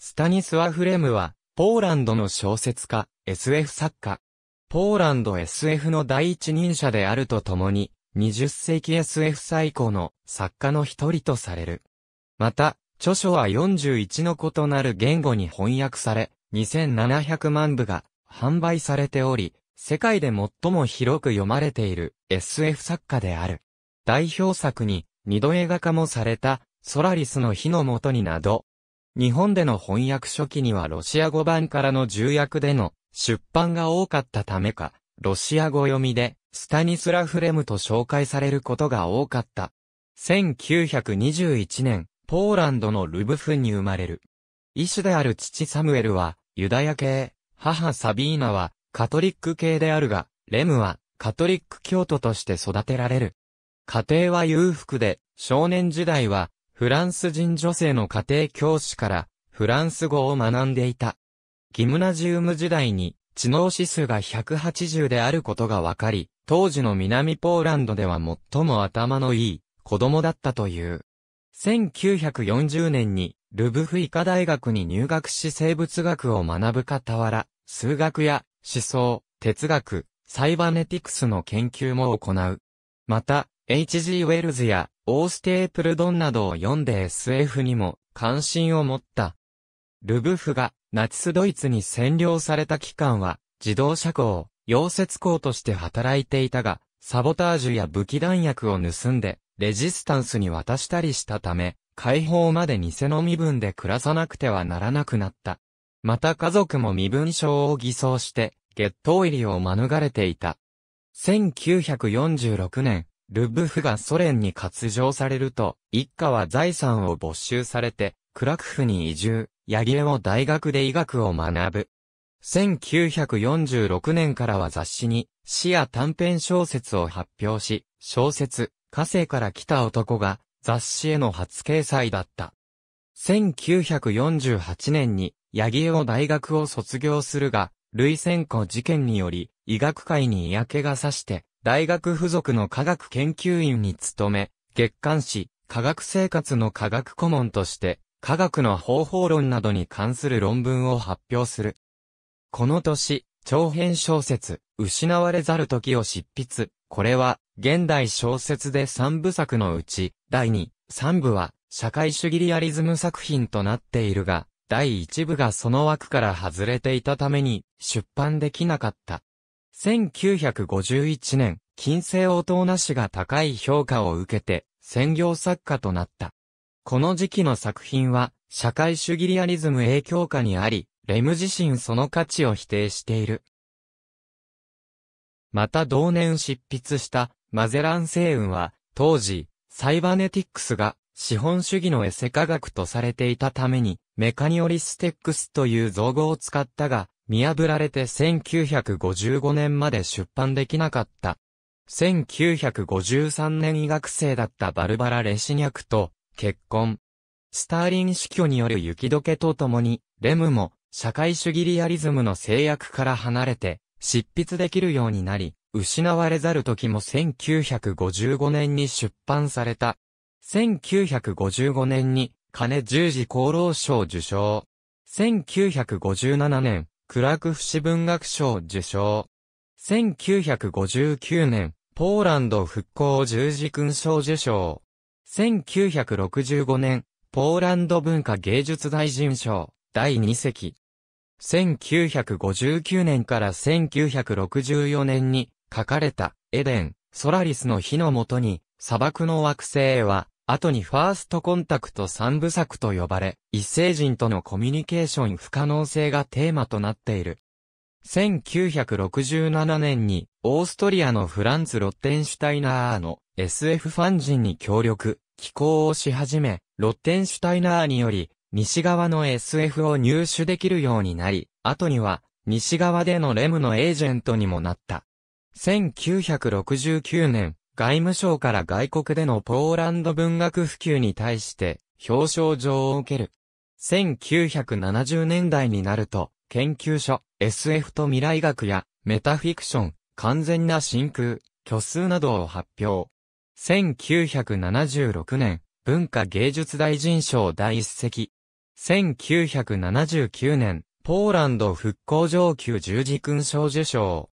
スタニスワフレムは、ポーランドの小説家、SF 作家。ポーランド SF の第一人者であるとともに、20世紀 SF 最高の作家の一人とされる。また、著書は41の異なる言語に翻訳され、2700万部が販売されており、世界で最も広く読まれている SF 作家である。代表作に、二度映画化もされた、ソラリスの火の元になど、日本での翻訳初期にはロシア語版からの重役での出版が多かったためか、ロシア語読みで、スタニスラフレムと紹介されることが多かった。1921年、ポーランドのルブフに生まれる。医師である父サムエルは、ユダヤ系、母サビーナは、カトリック系であるが、レムは、カトリック教徒として育てられる。家庭は裕福で、少年時代は、フランス人女性の家庭教師から、フランス語を学んでいた。ギムナジウム時代に、知能指数が180であることが分かり、当時の南ポーランドでは最も頭のいい子供だったという。1940年に、ルブフ医科大学に入学し生物学を学ぶ傍ら、数学や思想、哲学、サイバネティクスの研究も行う。また、H.G. ウェルズや、オーステープルドンなどを読んで SF にも関心を持った。ルブフがナチスドイツに占領された期間は自動車工、溶接工として働いていたが、サボタージュや武器弾薬を盗んで、レジスタンスに渡したりしたため、解放まで偽の身分で暮らさなくてはならなくなった。また家族も身分証を偽装して、ゲット入りを免れていた。1946年、ルブフがソ連に割譲されると、一家は財産を没収されて、クラクフに移住、ヤギエも大学で医学を学ぶ。1946年からは雑誌に詩や短編小説を発表し、小説、火星から来た男が雑誌への初掲載だった。1948年にヤギエを大学を卒業するが、類線庫事件により医学界に嫌気がさして大学附属の科学研究員に勤め、月刊誌、科学生活の科学顧問として、科学の方法論などに関する論文を発表する。この年、長編小説、失われざる時を執筆。これは、現代小説で3部作のうち、第2、3部は、社会主義リアリズム作品となっているが、第1部がその枠から外れていたために、出版できなかった。1951年、金星大人氏が高い評価を受けて、専業作家となった。この時期の作品は、社会主義リアリズム影響下にあり、レム自身その価値を否定している。また同年執筆した、マゼラン星雲は、当時、サイバネティックスが、資本主義のエセ科学とされていたために、メカニオリステックスという造語を使ったが、見破られて1955年まで出版できなかった。1953年医学生だったバルバラ・レシニャクと結婚。スターリン死去による雪解けとともに、レムも社会主義リアリズムの制約から離れて執筆できるようになり、失われざる時も1955年に出版された。1955年に金十字厚労賞受賞。1957年、クラクフ市文学賞受賞。1959年、ポーランド復興十字勲章受賞。1965年、ポーランド文化芸術大臣賞、第2席。1959年から1964年に、書かれた、エデン、ソラリスの火のもとに、砂漠の惑星は、後にファーストコンタクト三部作と呼ばれ、異星人とのコミュニケーション不可能性がテーマとなっている。1967年に、オーストリアのフランツ・ロッテンシュタイナーの SF ファン人に協力、寄稿をし始め、ロッテンシュタイナーにより、西側の SF を入手できるようになり、後には、西側でのレムのエージェントにもなった。1969年、外務省から外国でのポーランド文学普及に対して表彰状を受ける。1970年代になると、研究所、SF と未来学や、メタフィクション、完全な真空、虚数などを発表。1976年、文化芸術大臣賞第一席。1979年、ポーランド復興上級十字勲章受賞。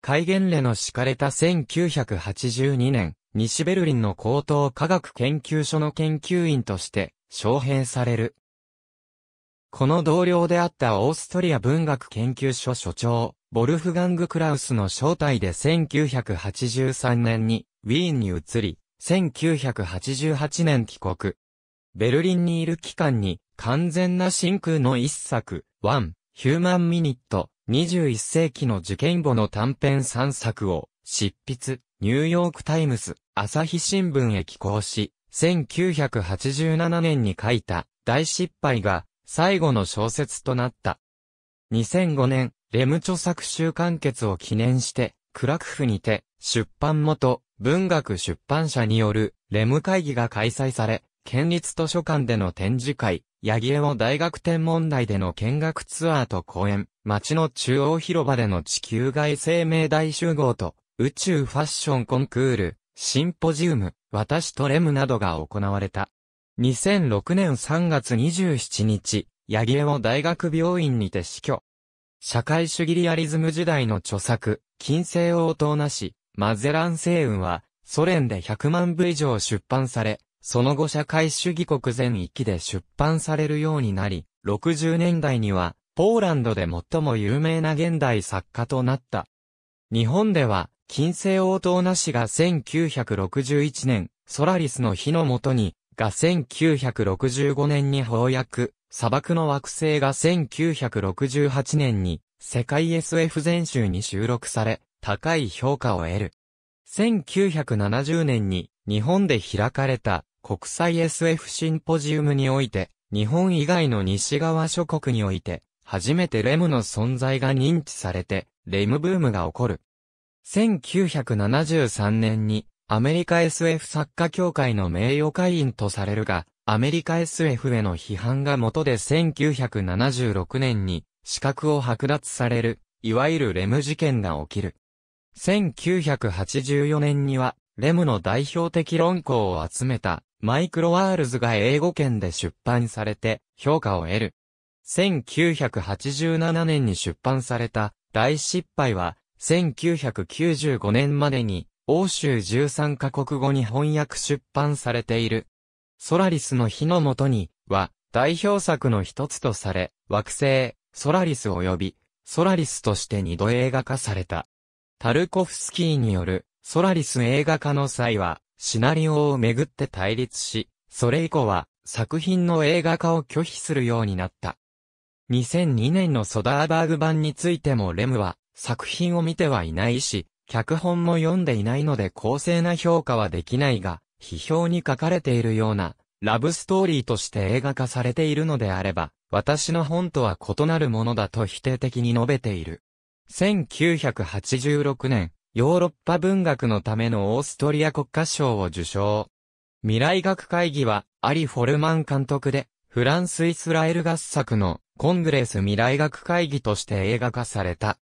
戒厳令の敷かれた1982年、西ベルリンの高等科学研究所の研究員として、招聘される。この同僚であったオーストリア文学研究所所長、ボルフガング・クラウスの招待で1983年にウィーンに移り、1988年帰国。ベルリンにいる期間に完全な真空の一作、ワン、ヒューマン・ミニット21世紀の受験簿の短編3作を執筆、ニューヨークタイムス、朝日新聞へ寄稿し、1987年に書いた大失敗が最後の小説となった。2005年、レム著作集完結を記念して、クラクフにて出版元文学出版社によるレム会議が開催され、県立図書館での展示会、ヤギエオ大学天文台での見学ツアーと講演、街の中央広場での地球外生命大集合と、宇宙ファッションコンクール、シンポジウム、私とレムなどが行われた。2006年3月27日、ヤギエを大学病院にて死去。社会主義リアリズム時代の著作、金星応答なし、マゼラン星雲は、ソ連で100万部以上出版され、その後社会主義国全域で出版されるようになり、60年代には、ポーランドで最も有名な現代作家となった。日本では、金星王党なしが1961年、ソラリスの火のもとに、が1965年に翻訳、砂漠の惑星が1968年に、世界 SF 全集に収録され、高い評価を得る。1970年に、日本で開かれた、国際 SF シンポジウムにおいて、日本以外の西側諸国において、初めてレムの存在が認知されて、レムブームが起こる。1973年に、アメリカ SF 作家協会の名誉会員とされるが、アメリカ SF への批判が元で1976年に、資格を剥奪される、いわゆるレム事件が起きる。1984年には、レムの代表的論考を集めた、マイクロワールズが英語圏で出版されて、評価を得る。1987年に出版された、大失敗は、1995年までに、欧州13カ国語に翻訳出版されている。ソラリスの日のもとに、は、代表作の一つとされ、惑星、ソラリス及び、ソラリスとして二度映画化された。タルコフスキーによる、ソラリス映画化の際は、シナリオをめぐって対立し、それ以降は、作品の映画化を拒否するようになった。2002年のソダーバーグ版についてもレムは、作品を見てはいないし、脚本も読んでいないので公正な評価はできないが、批評に書かれているような、ラブストーリーとして映画化されているのであれば、私の本とは異なるものだと否定的に述べている。1986年、ヨーロッパ文学のためのオーストリア国家賞を受賞。未来学会議は、アリ・フォルマン監督で、フランス・イスラエル合作のコングレス未来学会議として映画化された。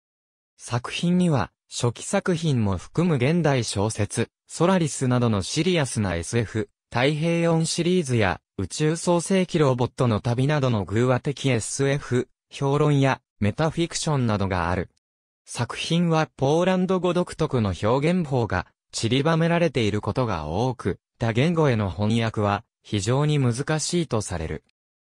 作品には、初期作品も含む現代小説、ソラリスなどのシリアスな SF、太平洋シリーズや、宇宙創世記ロボットの旅などの偶話的 SF、評論や、メタフィクションなどがある。作品はポーランド語独特の表現法が散りばめられていることが多く、多言語への翻訳は非常に難しいとされる。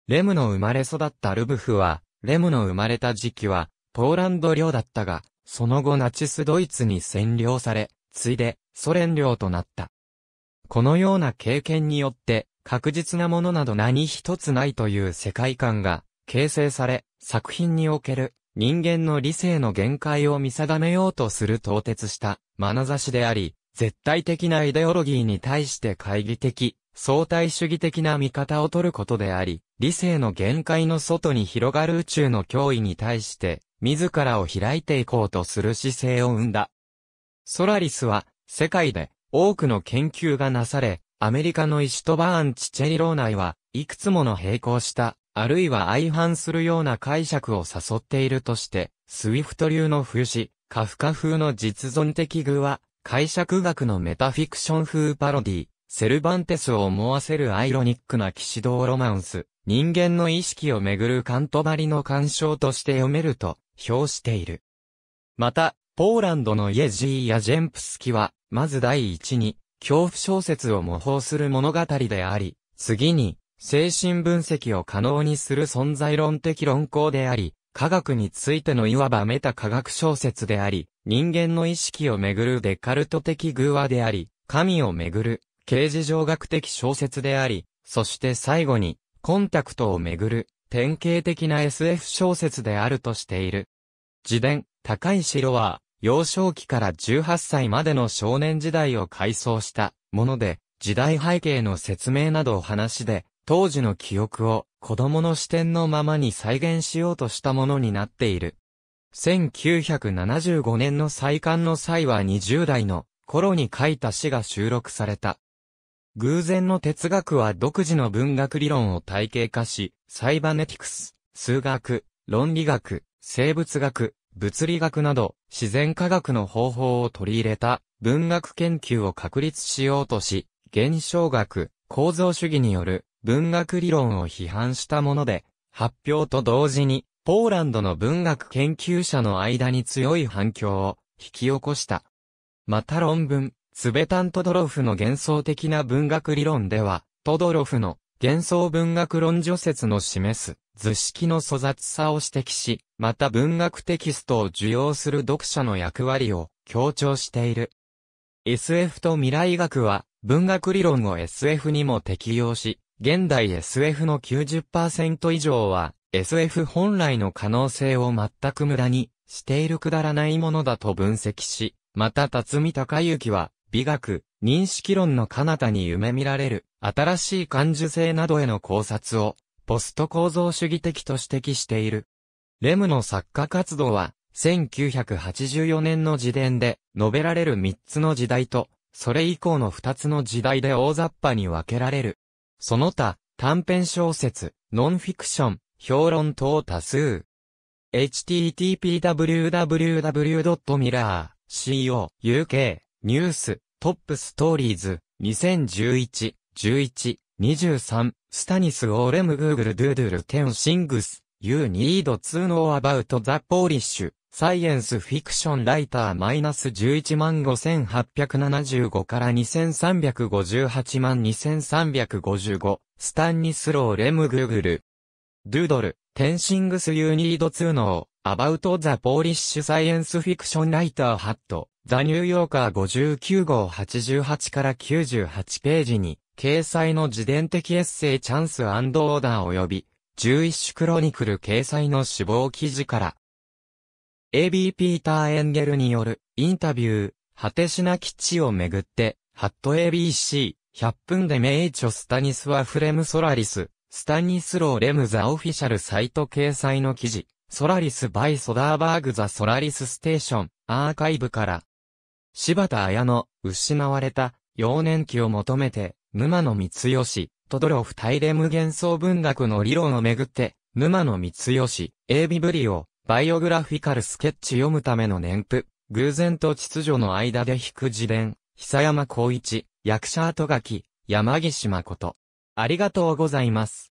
レムの生まれ育ったルブフは、レムの生まれた時期は、ポーランド領だったが、その後ナチスドイツに占領され、ついで、ソ連領となった。このような経験によって、確実なものなど何一つないという世界観が形成され、作品における人間の理性の限界を見定めようとする到達した眼差しであり、絶対的なイデオロギーに対して懐疑的相対主義的な見方を取ることであり、理性の限界の外に広がる宇宙の脅威に対して、自らを開いていこうとする姿勢を生んだ。ソラリスは、世界で多くの研究がなされ、アメリカのイシュトバーン・チチェリロー内は、いくつもの並行した、あるいは相反するような解釈を誘っているとして、スウィフト流の風刺、カフカ風の実存的具は、解釈学のメタフィクション風パロディ、セルバンテスを思わせるアイロニックな騎士道ロマンス、人間の意識をめぐるカントバリの干渉として読めると、評している。また、ポーランドのイエジーやジェンプスキは、まず第一に、恐怖小説を模倣する物語であり、次に、精神分析を可能にする存在論的論考であり、科学についてのいわばメタ科学小説であり、人間の意識をめぐるデカルト的偶話であり、神をめぐる刑事上学的小説であり、そして最後に、コンタクトをめぐる、典型的な SF 小説であるとしている。自伝、高い城は、幼少期から18歳までの少年時代を回想したもので、時代背景の説明などを話で、当時の記憶を子供の視点のままに再現しようとしたものになっている。1975年の再刊の際は20代の頃に書いた詩が収録された。偶然の哲学は独自の文学理論を体系化し、サイバネティクス、数学、論理学、生物学、物理学など、自然科学の方法を取り入れた文学研究を確立しようとし、現象学、構造主義による文学理論を批判したもので、発表と同時に、ポーランドの文学研究者の間に強い反響を引き起こした。また論文、スベタン・トドロフの幻想的な文学理論では、トドロフの幻想文学論序説の示す図式の粗雑さを指摘し、また文学テキストを受容する読者の役割を強調している。SF と未来学は文学理論を SF にも適用し、現代 SF の90%以上は SF 本来の可能性を全く無駄にしているくだらないものだと分析し、また辰巳隆之は美学、認識論の彼方に夢見られる、新しい感受性などへの考察を、ポスト構造主義的と指摘している。レムの作家活動は、1984年の時点で、述べられる3つの時代と、それ以降の2つの時代で大雑把に分けられる。その他、短編小説、ノンフィクション、評論等多数。http://www.mirror.co.uk ニュース、トップストーリーズ、2011、11、23、スタニス・オーレム・グーグル・ドゥドゥル・テン・シングス、You need to know about the Polish, s c i ン n c e Fiction w r i t e 115,875から2358万2355、スタニスロー・レム・グーグル。ドゥドル、テンシングス・ユーニード・ツーノー。About the Polish Science Fiction Writer Hat The New Yorker 59号88から98ページに掲載の自伝的エッセイチャンスオーダー及び11種クロニクル掲載の死亡記事から AB ピーター・エンゲルによるインタビュー果てしな基地をめぐってハット ABC 100分で名著スタニスワ・フレム・ソラリススタニスロー・レム・ザ・オフィシャルサイト掲載の記事ソラリスバイソダーバーグザソラリスステーション、アーカイブから、柴田綾乃、失われた、幼年期を求めて、沼野光吉、トドロフ大レム幻想文学の理論をめぐって、沼野光吉、エービブリを、バイオグラフィカルスケッチ読むための年譜、偶然と秩序の間で引く自伝、久山光一、役者後書き、山岸誠。ありがとうございます。